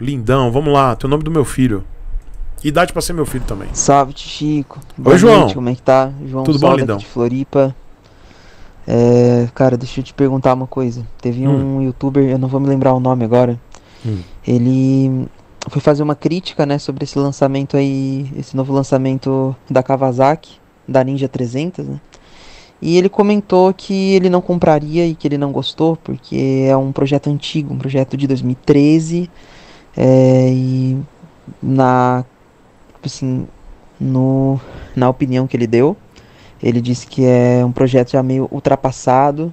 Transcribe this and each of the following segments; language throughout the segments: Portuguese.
Lindão, vamos lá, teu nome do meu filho. Idade pra ser meu filho também. Salve, Chico. Boa Oi, João. Noite, como é que tá? João Tudo bom, Lindão? de Floripa. É, cara, deixa eu te perguntar uma coisa. Teve hum. um youtuber, eu não vou me lembrar o nome agora. Hum. Ele foi fazer uma crítica, né, sobre esse lançamento aí, esse novo lançamento da Kawasaki, da Ninja 300, né? E ele comentou que ele não compraria e que ele não gostou porque é um projeto antigo, um projeto de 2013 é, e na tipo assim, no, na opinião que ele deu, ele disse que é um projeto já meio ultrapassado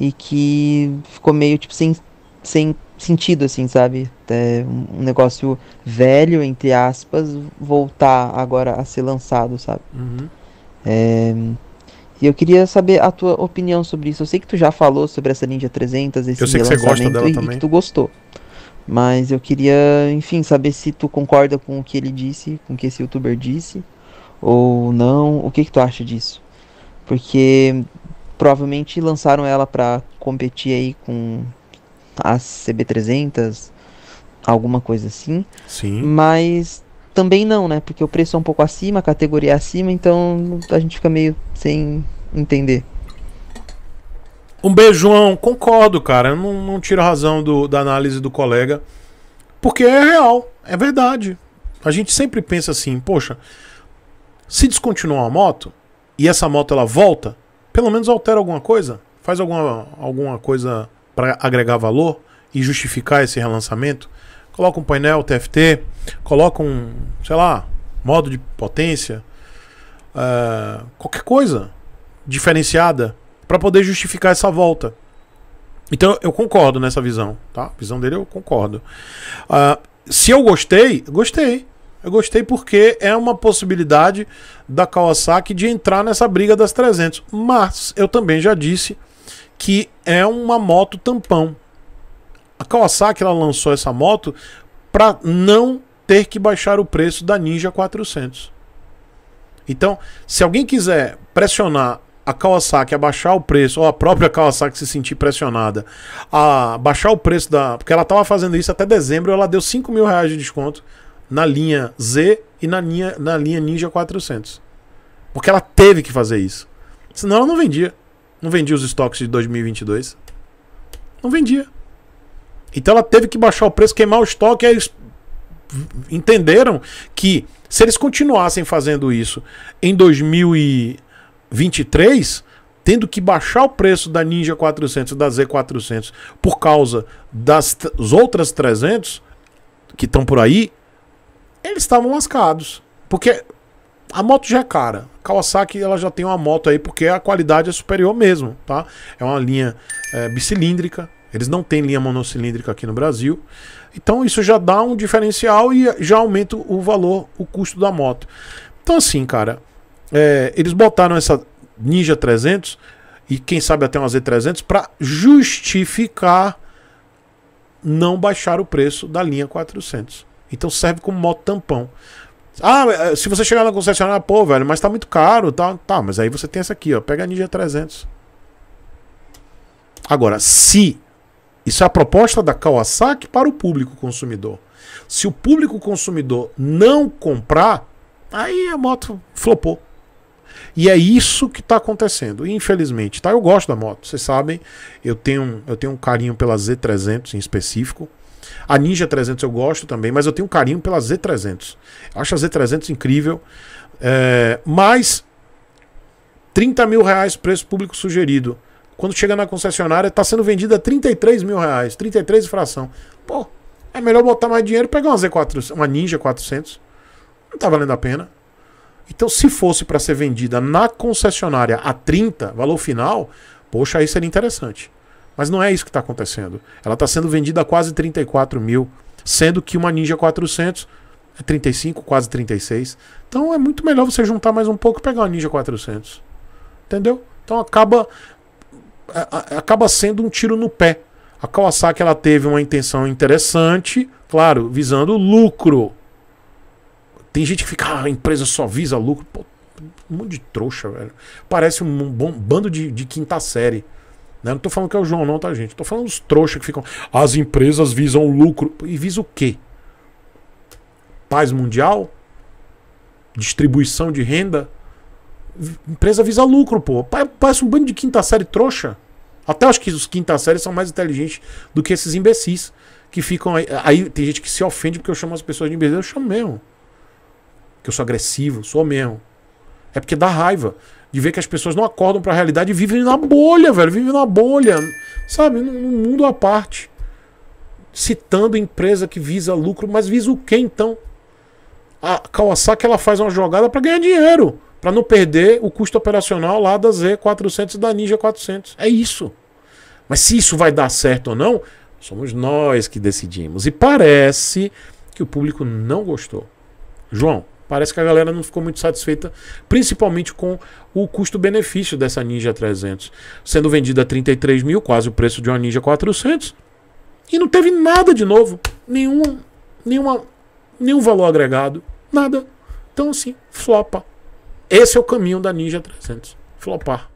e que ficou meio tipo sem, sem sentido, assim, sabe? É um negócio velho, entre aspas, voltar agora a ser lançado, sabe? Uhum. É, e eu queria saber a tua opinião sobre isso. Eu sei que tu já falou sobre essa Ninja 300, esse Eu sei que você gosta dela e também. que tu gostou. Mas eu queria, enfim, saber se tu concorda com o que ele disse, com o que esse youtuber disse, ou não. O que, que tu acha disso? Porque provavelmente lançaram ela pra competir aí com as CB300, alguma coisa assim. Sim. Mas também não, né? Porque o preço é um pouco acima, a categoria é acima, então a gente fica meio sem entender. Um beijo, João. Concordo, cara. Eu não, não tiro a razão do, da análise do colega. Porque é real, é verdade. A gente sempre pensa assim, poxa, se descontinuar uma moto e essa moto ela volta, pelo menos altera alguma coisa, faz alguma, alguma coisa para agregar valor e justificar esse relançamento. Coloca um painel TFT, coloca um, sei lá, modo de potência, uh, qualquer coisa diferenciada para poder justificar essa volta. Então eu concordo nessa visão, tá? A visão dele eu concordo. Uh, se eu gostei, gostei. Eu gostei porque é uma possibilidade da Kawasaki de entrar nessa briga das 300. Mas eu também já disse que é uma moto tampão. A Kawasaki ela lançou essa moto para não ter que baixar o preço da Ninja 400. Então, se alguém quiser pressionar a Kawasaki abaixar o preço, ou a própria Kawasaki se sentir pressionada a baixar o preço da. Porque ela estava fazendo isso até dezembro, ela deu 5 mil reais de desconto na linha Z e na linha, na linha Ninja 400. Porque ela teve que fazer isso. Senão ela não vendia. Não vendia os estoques de 2022. Não vendia. Então ela teve que baixar o preço, queimar o estoque, aí eles entenderam que se eles continuassem fazendo isso em 2022. 23, tendo que baixar o preço da Ninja 400 e da Z400 por causa das outras 300 que estão por aí, eles estavam lascados. Porque a moto já é cara. Kawasaki ela já tem uma moto aí porque a qualidade é superior mesmo, tá? É uma linha é, bicilíndrica. Eles não têm linha monocilíndrica aqui no Brasil. Então isso já dá um diferencial e já aumenta o valor, o custo da moto. Então assim, cara, é, eles botaram essa Ninja 300 e quem sabe até uma Z300 para justificar não baixar o preço da linha 400. Então serve como moto tampão. Ah, é, se você chegar na concessionária, pô, velho, mas tá muito caro, tá? Tá, mas aí você tem essa aqui, ó, pega a Ninja 300. Agora, se isso é a proposta da Kawasaki para o público consumidor. Se o público consumidor não comprar, aí a moto flopou. E é isso que está acontecendo, infelizmente. Tá? Eu gosto da moto, vocês sabem. Eu tenho, eu tenho um carinho pela Z300 em específico. A Ninja 300 eu gosto também, mas eu tenho um carinho pela Z300. Acho a Z300 incrível. É, mas 30 mil reais preço público sugerido. Quando chega na concessionária, está sendo vendida a 33 mil reais, 33 fração. Pô, é melhor botar mais dinheiro e pegar uma Z400, uma Ninja 400. Não está valendo a pena. Então, se fosse para ser vendida na concessionária a 30, valor final, poxa, aí seria interessante. Mas não é isso que está acontecendo. Ela está sendo vendida a quase 34 mil, sendo que uma Ninja 400 é 35, quase 36. Então é muito melhor você juntar mais um pouco e pegar uma Ninja 400. Entendeu? Então acaba acaba sendo um tiro no pé. A Kawasaki ela teve uma intenção interessante, claro, visando lucro. Tem gente que fica, ah, a empresa só visa lucro. Pô, um monte de trouxa, velho. Parece um bom bando de, de quinta série. Né? Não tô falando que é o João, não, tá, gente? Tô falando os trouxas que ficam. As empresas visam lucro. E visa o quê? Paz mundial? Distribuição de renda? Empresa visa lucro, pô. Parece um bando de quinta série trouxa. Até acho que os quinta séries são mais inteligentes do que esses imbecis que ficam aí. Aí tem gente que se ofende porque eu chamo as pessoas de imbecil. Eu chamo mesmo que eu sou agressivo, sou mesmo. É porque dá raiva de ver que as pessoas não acordam para a realidade e vivem na bolha, velho, vivem na bolha, sabe, num mundo à parte. Citando empresa que visa lucro, mas visa o quê então? A Kawasaki ela faz uma jogada para ganhar dinheiro, para não perder o custo operacional lá da Z400 e da Ninja 400. É isso. Mas se isso vai dar certo ou não, somos nós que decidimos. E parece que o público não gostou. João, Parece que a galera não ficou muito satisfeita, principalmente com o custo-benefício dessa Ninja 300, sendo vendida a 33 mil, quase o preço de uma Ninja 400, e não teve nada de novo, nenhum, nenhuma, nenhum valor agregado, nada. Então assim, flopa. Esse é o caminho da Ninja 300, flopar.